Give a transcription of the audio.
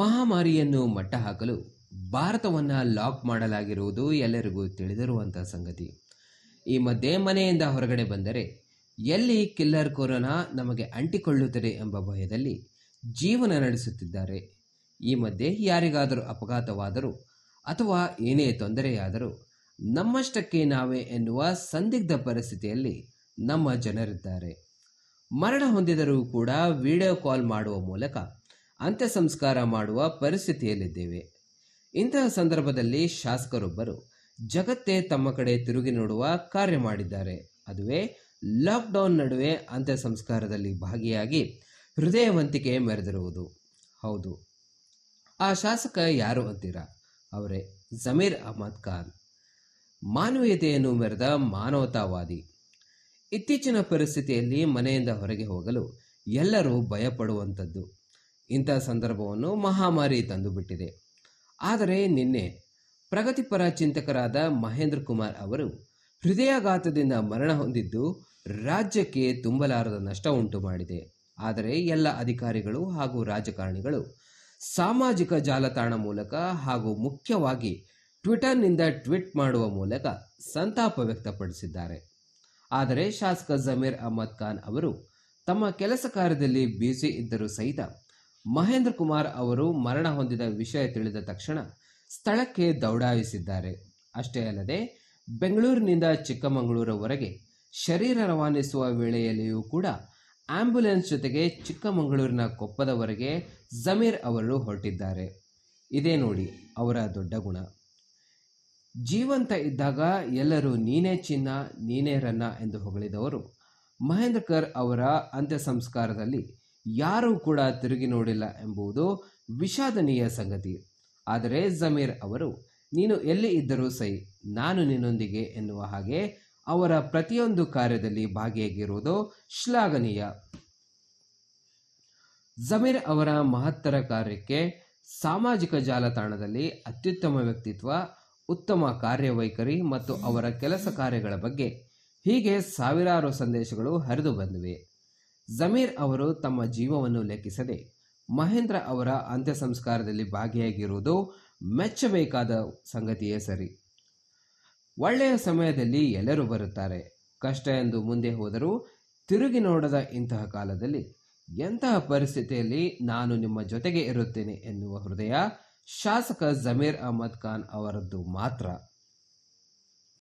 ಮಹಾಮಾರಿಯನ್ನು ಮಟ್ಟಹಾಕಲು ಭಾರತವನ್ನು ಲಾಕ್ ಮಾಡಲಾಗಿರುವುದು ಎಲ್ಲರಿಗೂ ತಿಳಿದಿರುವಂಥ ಸಂಗತಿ ಈ ಮಧ್ಯೆ ಮನೆಯಿಂದ ಹೊರಗಡೆ ಬಂದರೆ ಎಲ್ಲಿ ಕಿಲ್ಲರ್ ಕೊರೋನಾ ನಮಗೆ ಅಂಟಿಕೊಳ್ಳುತ್ತದೆ ಎಂಬ ಭಯದಲ್ಲಿ ಜೀವನ ನಡೆಸುತ್ತಿದ್ದಾರೆ ಈ ಮಧ್ಯೆ ಯಾರಿಗಾದರೂ ಅಪಘಾತವಾದರೂ ಅಥವಾ ಏನೇ ತೊಂದರೆಯಾದರೂ ನಮ್ಮಷ್ಟಕ್ಕೆ ನಾವೇ ಎನ್ನುವ ಸಂದಿಗ್ಧ ಪರಿಸ್ಥಿತಿಯಲ್ಲಿ ನಮ್ಮ ಜನರಿದ್ದಾರೆ ಮರಣ ಹೊಂದಿದರೂ ಕೂಡ ವಿಡಿಯೋ ಕಾಲ್ ಮಾಡುವ ಮೂಲಕ ಅಂತ್ಯ ಸಂಸ್ಕಾರ ಮಾಡುವ ಪರಿಸ್ಥಿತಿಯಲ್ಲಿದ್ದೇವೆ ಇಂತಹ ಸಂದರ್ಭದಲ್ಲಿ ಶಾಸಕರೊಬ್ಬರು ಜಗತ್ತೇ ತಮ್ಮ ಕಡೆ ತಿರುಗಿ ನೋಡುವ ಕಾರ್ಯ ಮಾಡಿದ್ದಾರೆ ಅದುವೇ ಲಾಕ್ಡೌನ್ ನಡುವೆ ಅಂತ್ಯ ಸಂಸ್ಕಾರದಲ್ಲಿ ಭಾಗಿಯಾಗಿ ಹೃದಯವಂತಿಕೆ ಮೆರೆದಿರುವುದು ಹೌದು ಆ ಶಾಸಕ ಯಾರು ಅಂತೀರಾ ಅವರೇ ಜಮೀರ್ ಅಹಮದ್ ಖಾನ್ ಮಾನವೀಯತೆಯನ್ನು ಮೆರೆದ ಮಾನವತಾವಾದಿ ಇತ್ತೀಚಿನ ಪರಿಸ್ಥಿತಿಯಲ್ಲಿ ಮನೆಯಿಂದ ಹೊರಗೆ ಹೋಗಲು ಎಲ್ಲರೂ ಭಯಪಡುವಂಥದ್ದು ಇಂತಹ ಸಂದರ್ಭವನ್ನು ಮಹಾಮಾರಿ ತಂದುಬಿಟ್ಟಿದೆ ಆದರೆ ನಿನ್ನೆ ಪ್ರಗತಿಪರ ಚಿಂತಕರಾದ ಮಹೇಂದ್ರ ಕುಮಾರ್ ಅವರು ಹೃದಯಾಘಾತದಿಂದ ಮರಣ ಹೊಂದಿದ್ದು ರಾಜ್ಯಕ್ಕೆ ತುಂಬಲಾರದ ನಷ್ಟ ಉಂಟು ಮಾಡಿದೆ ಆದರೆ ಎಲ್ಲ ಅಧಿಕಾರಿಗಳು ಹಾಗೂ ರಾಜಕಾರಣಿಗಳು ಸಾಮಾಜಿಕ ಜಾಲತಾಣ ಮೂಲಕ ಹಾಗೂ ಮುಖ್ಯವಾಗಿ ಟ್ವಿಟರ್ನಿಂದ ಟ್ವೀಟ್ ಮಾಡುವ ಮೂಲಕ ಸಂತಾಪ ವ್ಯಕ್ತಪಡಿಸಿದ್ದಾರೆ ಆದರೆ ಶಾಸಕ ಜಮೀರ್ ಅಹಮದ್ ಖಾನ್ ಅವರು ತಮ್ಮ ಕೆಲಸ ಕಾರ್ಯದಲ್ಲಿ ಬೀಸಿ ಇದ್ದರೂ ಸಹಿತ ಮಹೇಂದ್ರ ಕುಮಾರ್ ಅವರು ಮರಣ ಹೊಂದಿದ ವಿಷಯ ತಿಳಿದ ತಕ್ಷಣ ಸ್ಥಳಕ್ಕೆ ದೌಡಾಯಿಸಿದ್ದಾರೆ ಅಷ್ಟೇ ಅಲ್ಲದೆ ಬೆಂಗಳೂರಿನಿಂದ ಚಿಕ್ಕಮಗಳೂರವರೆಗೆ ಶರೀರ ರವಾನಿಸುವ ವೇಳೆಯಲ್ಲಿಯೂ ಕೂಡ ಆಂಬ್ಯುಲೆನ್ಸ್ ಜೊತೆಗೆ ಚಿಕ್ಕಮಗಳೂರಿನ ಕೊಪ್ಪದವರೆಗೆ ಜಮೀರ್ ಅವರು ಹೊರಟಿದ್ದಾರೆ ಇದೇ ನೋಡಿ ಅವರ ದೊಡ್ಡ ಗುಣ ಜೀವಂತ ಇದ್ದಾಗ ಎಲ್ಲರೂ ನೀನೇ ಚಿನ್ನ ನೀನೇ ರನ್ನ ಎಂದು ಹೊಗಳಿದವರು ಮಹೇಂದ್ರಕರ್ ಅವರ ಅಂತ್ಯ ಸಂಸ್ಕಾರದಲ್ಲಿ ಯಾರೂ ಕೂಡ ತಿರುಗಿ ನೋಡಿಲ್ಲ ಎಂಬುದು ವಿಷಾದನೀಯ ಸಂಗತಿ ಆದರೆ ಜಮೀರ್ ಅವರು ನೀನು ಎಲ್ಲಿ ಇದ್ದರೂ ಸೈ ನಾನು ನಿನ್ನೊಂದಿಗೆ ಎನ್ನುವ ಹಾಗೆ ಅವರ ಪ್ರತಿಯೊಂದು ಕಾರ್ಯದಲ್ಲಿ ಭಾಗಿಯಾಗಿರುವುದು ಶ್ಲಾಘನೀಯ ಜಮೀರ್ ಅವರ ಮಹತ್ತರ ಕಾರ್ಯಕ್ಕೆ ಸಾಮಾಜಿಕ ಜಾಲತಾಣದಲ್ಲಿ ಅತ್ಯುತ್ತಮ ವ್ಯಕ್ತಿತ್ವ ಉತ್ತಮ ಕಾರ್ಯವೈಖರಿ ಮತ್ತು ಅವರ ಕೆಲಸ ಕಾರ್ಯಗಳ ಬಗ್ಗೆ ಹೀಗೆ ಸಾವಿರಾರು ಸಂದೇಶಗಳು ಹರಿದು ಬಂದಿವೆ ಜಮೀರ್ ಅವರು ತಮ್ಮ ಜೀವವನ್ನು ಲೆಕ್ಕಿಸದೆ ಮಹೇಂದ್ರ ಅವರ ಅಂತ್ಯ ಸಂಸ್ಕಾರದಲ್ಲಿ ಭಾಗಿಯಾಗಿರುವುದು ಮೆಚ್ಚಬೇಕಾದ ಸಂಗತಿಯೇ ಸರಿ ಒಳ್ಳೆಯ ಸಮಯದಲ್ಲಿ ಎಲ್ಲರೂ ಬರುತ್ತಾರೆ ಕಷ್ಟ ಎಂದು ಮುಂದೆ ಹೋದರೂ ತಿರುಗಿ ನೋಡದ ಇಂತಹ ಕಾಲದಲ್ಲಿ ಎಂತಹ ಪರಿಸ್ಥಿತಿಯಲ್ಲಿ ನಾನು ನಿಮ್ಮ ಜೊತೆಗೆ ಇರುತ್ತೇನೆ ಎನ್ನುವ ಹೃದಯ ಶಾಸಕ ಜಮೀರ್ ಅಹಮದ್ ಖಾನ್ ಅವರದ್ದು ಮಾತ್ರ